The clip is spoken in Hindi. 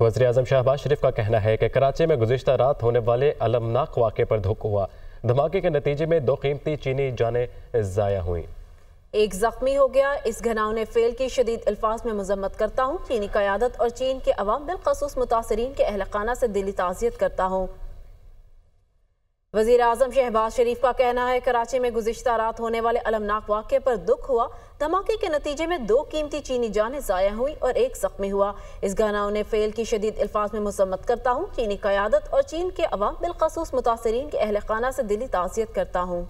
वजी अजम शाहबाज शरीफ का कहना है कि कराची में गुजशत रात होने वाले अलमनाक वाक़े पर धुक हुआ धमाके के नतीजे में दो कीमती चीनी जाने ज़ाया हुई एक जख्मी हो गया इस घनावने फेल की शदीद अल्फाज में मजम्मत करता हूँ चीनी क्यादत और चीन के अवाम बिलखसूस मुतासरी के अहलखाना से दिली ताज़ियत करता हूँ वजीर अजम शहबाज शरीफ का कहना है कराची में गुजशत रात होने वाले अलमनाक वाक्य पर दुख हुआ धमाके के नतीजे में दो कीमती चीनी जानें ज़ाया हुई और एक जख्मी हुआ इस गाना उन्हें फेल की शदीद अल्फाज में मसम्मत करता हूँ चीनी क्यादत और चीन के अवाम बिलखसूस मुतासरीन के अहल खाना से दिली ताज़ियत करता हूँ